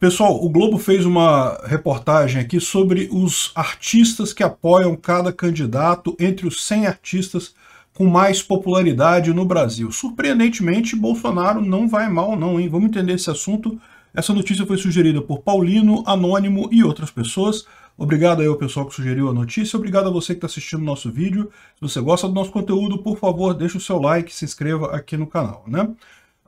Pessoal, o Globo fez uma reportagem aqui sobre os artistas que apoiam cada candidato entre os 100 artistas com mais popularidade no Brasil. Surpreendentemente, Bolsonaro não vai mal não, hein? Vamos entender esse assunto. Essa notícia foi sugerida por Paulino, Anônimo e outras pessoas. Obrigado aí ao pessoal que sugeriu a notícia, obrigado a você que está assistindo o nosso vídeo. Se você gosta do nosso conteúdo, por favor, deixe o seu like, se inscreva aqui no canal, né?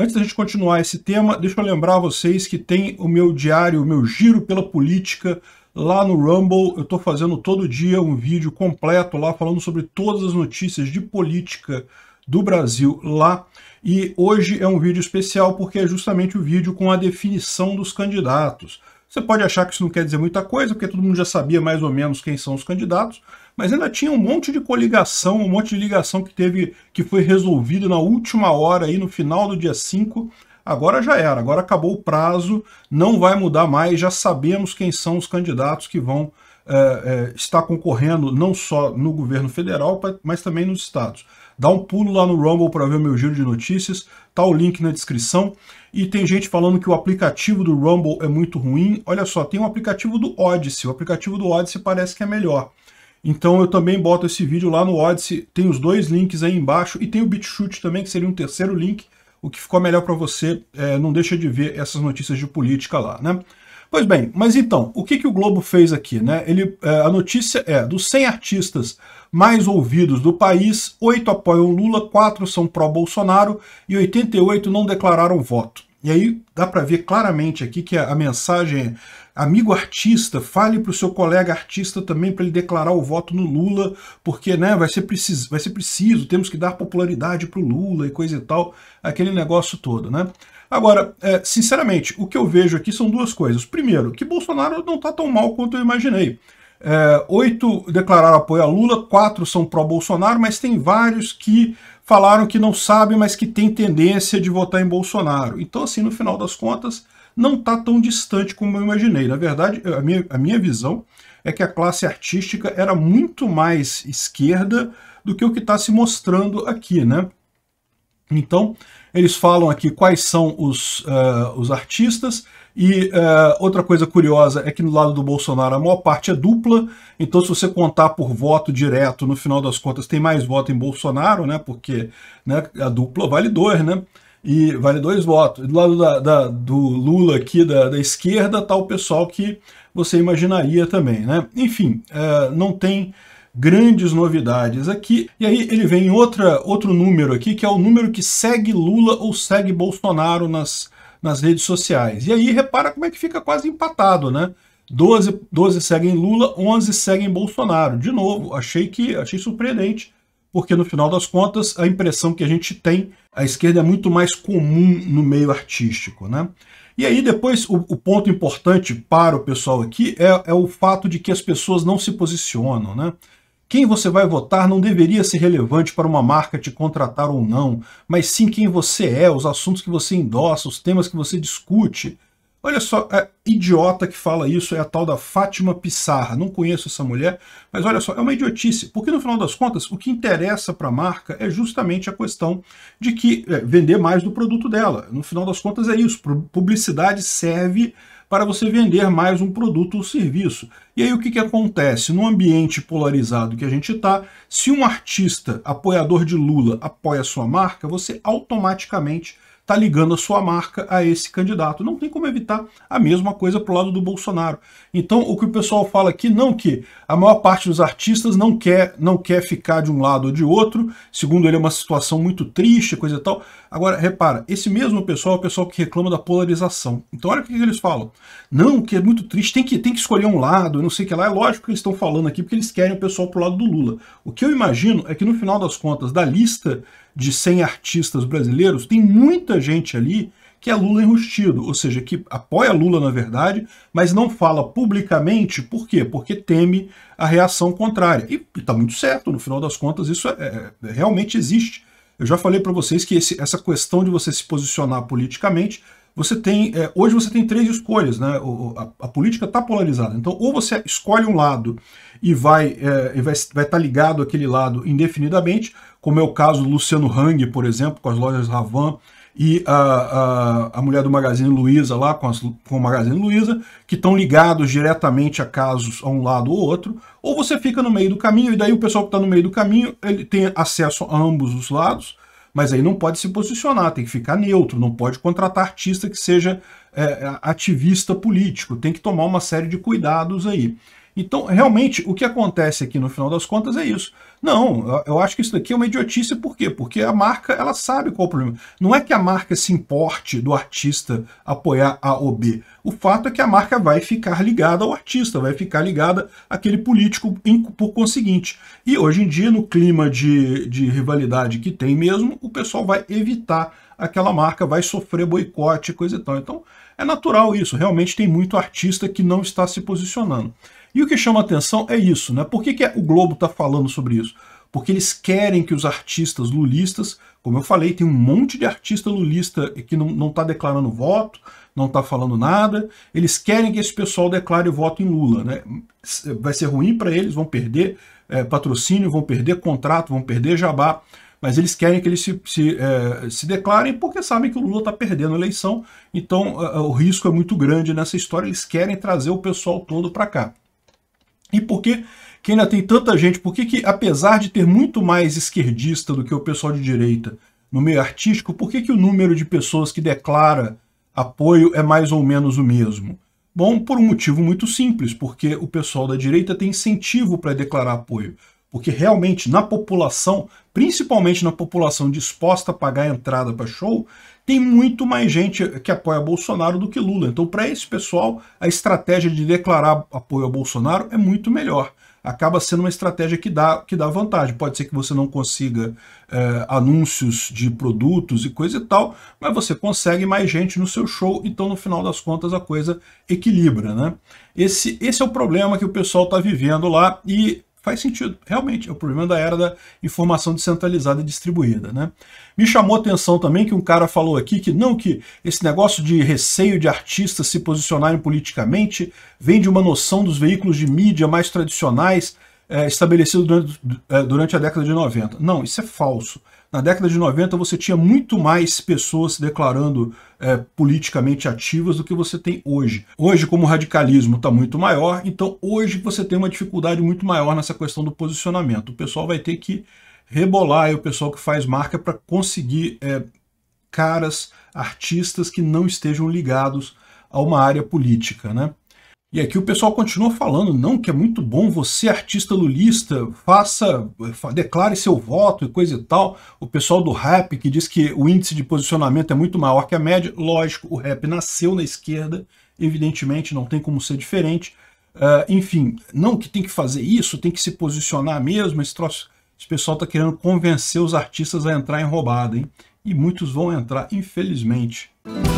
Antes da gente continuar esse tema, deixa eu lembrar vocês que tem o meu diário, o meu giro pela política lá no Rumble. Eu estou fazendo todo dia um vídeo completo lá falando sobre todas as notícias de política do Brasil lá. E hoje é um vídeo especial porque é justamente o vídeo com a definição dos candidatos. Você pode achar que isso não quer dizer muita coisa, porque todo mundo já sabia mais ou menos quem são os candidatos, mas ainda tinha um monte de coligação, um monte de ligação que teve que foi resolvido na última hora aí no final do dia 5. Agora já era, agora acabou o prazo, não vai mudar mais, já sabemos quem são os candidatos que vão é, é, estar concorrendo não só no governo federal, mas também nos estados. Dá um pulo lá no Rumble para ver o meu giro de notícias, tá o link na descrição. E tem gente falando que o aplicativo do Rumble é muito ruim. Olha só, tem um aplicativo do Odyssey, o aplicativo do Odyssey parece que é melhor. Então eu também boto esse vídeo lá no Odyssey, tem os dois links aí embaixo, e tem o BitChute também, que seria um terceiro link, o que ficou melhor para você, é, não deixa de ver essas notícias de política lá, né? Pois bem, mas então, o que, que o Globo fez aqui, né? Ele, é, a notícia é, dos 100 artistas mais ouvidos do país, 8 apoiam Lula, 4 são pró-Bolsonaro e 88 não declararam voto. E aí dá para ver claramente aqui que a, a mensagem é amigo artista, fale para o seu colega artista também para ele declarar o voto no Lula, porque né, vai, ser preciso, vai ser preciso, temos que dar popularidade para o Lula e coisa e tal, aquele negócio todo. né? Agora, é, sinceramente, o que eu vejo aqui são duas coisas. Primeiro, que Bolsonaro não está tão mal quanto eu imaginei. É, oito declararam apoio a Lula, quatro são pró-Bolsonaro, mas tem vários que falaram que não sabem, mas que tem tendência de votar em Bolsonaro. Então, assim, no final das contas, não está tão distante como eu imaginei. Na verdade, a minha, a minha visão é que a classe artística era muito mais esquerda do que o que está se mostrando aqui, né? Então, eles falam aqui quais são os, uh, os artistas, e uh, outra coisa curiosa é que no lado do Bolsonaro a maior parte é dupla, então se você contar por voto direto, no final das contas tem mais voto em Bolsonaro, né, porque né, a dupla vale dois, né, e vale dois votos. Do lado da, da, do Lula aqui, da, da esquerda, está o pessoal que você imaginaria também, né. Enfim, uh, não tem grandes novidades aqui. E aí ele vem outra, outro número aqui, que é o número que segue Lula ou segue Bolsonaro nas, nas redes sociais. E aí repara como é que fica quase empatado, né? 12, 12 seguem Lula, 11 seguem Bolsonaro. De novo, achei que achei surpreendente, porque no final das contas a impressão que a gente tem, a esquerda é muito mais comum no meio artístico, né? E aí depois o, o ponto importante para o pessoal aqui é, é o fato de que as pessoas não se posicionam, né? Quem você vai votar não deveria ser relevante para uma marca te contratar ou não, mas sim quem você é, os assuntos que você endossa, os temas que você discute. Olha só, a idiota que fala isso é a tal da Fátima Pissarra. Não conheço essa mulher, mas olha só, é uma idiotice. Porque no final das contas, o que interessa para a marca é justamente a questão de que é, vender mais do produto dela. No final das contas é isso. Publicidade serve para você vender mais um produto ou serviço. E aí o que, que acontece? No ambiente polarizado que a gente está, se um artista apoiador de Lula apoia a sua marca, você automaticamente está ligando a sua marca a esse candidato. Não tem como evitar a mesma coisa para o lado do Bolsonaro. Então, o que o pessoal fala aqui, não que a maior parte dos artistas não quer, não quer ficar de um lado ou de outro, segundo ele é uma situação muito triste, coisa e tal, Agora, repara, esse mesmo pessoal é o pessoal que reclama da polarização. Então olha o que eles falam. Não, que é muito triste, tem que, tem que escolher um lado, não sei o que lá. É lógico que eles estão falando aqui porque eles querem o pessoal pro lado do Lula. O que eu imagino é que no final das contas, da lista de 100 artistas brasileiros, tem muita gente ali que é Lula enrustido, ou seja, que apoia Lula na verdade, mas não fala publicamente, por quê? Porque teme a reação contrária. E está muito certo, no final das contas, isso é, é, é realmente existe. Eu já falei para vocês que esse, essa questão de você se posicionar politicamente, você tem é, hoje você tem três escolhas, né? O, a, a, política está polarizada. Então, ou você escolhe um lado e vai é, e vai estar tá ligado àquele lado indefinidamente, como é o caso do Luciano Hang, por exemplo, com as lojas Ravan e a, a, a mulher do Magazine Luiza lá com, as, com o Magazine Luiza, que estão ligados diretamente a casos a um lado ou outro, ou você fica no meio do caminho, e daí o pessoal que está no meio do caminho ele tem acesso a ambos os lados, mas aí não pode se posicionar, tem que ficar neutro, não pode contratar artista que seja é, é ativista político, tem que tomar uma série de cuidados aí. Então, realmente, o que acontece aqui no final das contas é isso. Não, eu acho que isso daqui é uma idiotice, por quê? Porque a marca, ela sabe qual é o problema. Não é que a marca se importe do artista apoiar A ou B. O fato é que a marca vai ficar ligada ao artista, vai ficar ligada àquele político por conseguinte. E hoje em dia, no clima de, de rivalidade que tem mesmo, o pessoal vai evitar aquela marca, vai sofrer boicote, coisa e tal. Então, é natural isso. Realmente tem muito artista que não está se posicionando. E o que chama atenção é isso, né? Por que, que é o Globo está falando sobre isso? Porque eles querem que os artistas lulistas, como eu falei, tem um monte de artista lulista que não está declarando voto, não está falando nada, eles querem que esse pessoal declare voto em Lula. Né? Vai ser ruim para eles, vão perder é, patrocínio, vão perder contrato, vão perder jabá, mas eles querem que eles se, se, é, se declarem porque sabem que o Lula está perdendo a eleição, então o risco é muito grande nessa história, eles querem trazer o pessoal todo para cá. E por que, que ainda tem tanta gente? Por que, que, apesar de ter muito mais esquerdista do que o pessoal de direita no meio artístico, por que, que o número de pessoas que declara apoio é mais ou menos o mesmo? Bom, por um motivo muito simples, porque o pessoal da direita tem incentivo para declarar apoio porque realmente na população, principalmente na população disposta a pagar a entrada para show, tem muito mais gente que apoia Bolsonaro do que Lula. Então, para esse pessoal, a estratégia de declarar apoio a Bolsonaro é muito melhor. Acaba sendo uma estratégia que dá, que dá vantagem. Pode ser que você não consiga é, anúncios de produtos e coisa e tal, mas você consegue mais gente no seu show, então no final das contas a coisa equilibra. Né? Esse, esse é o problema que o pessoal está vivendo lá e faz sentido, realmente, é o problema da era da informação descentralizada e distribuída. Né? Me chamou a atenção também que um cara falou aqui que não, que esse negócio de receio de artistas se posicionarem politicamente vem de uma noção dos veículos de mídia mais tradicionais é, estabelecido durante, é, durante a década de 90. Não, isso é falso. Na década de 90 você tinha muito mais pessoas se declarando é, politicamente ativas do que você tem hoje. Hoje, como o radicalismo está muito maior, então hoje você tem uma dificuldade muito maior nessa questão do posicionamento. O pessoal vai ter que rebolar, é o pessoal que faz marca para conseguir é, caras, artistas que não estejam ligados a uma área política. Né? E aqui o pessoal continua falando, não, que é muito bom você, artista lulista, faça, declare seu voto e coisa e tal. O pessoal do rap que diz que o índice de posicionamento é muito maior que a média, lógico, o rap nasceu na esquerda, evidentemente não tem como ser diferente. Uh, enfim, não que tem que fazer isso, tem que se posicionar mesmo, esse, troço, esse pessoal está querendo convencer os artistas a entrar em roubada, hein? E muitos vão entrar, infelizmente. Música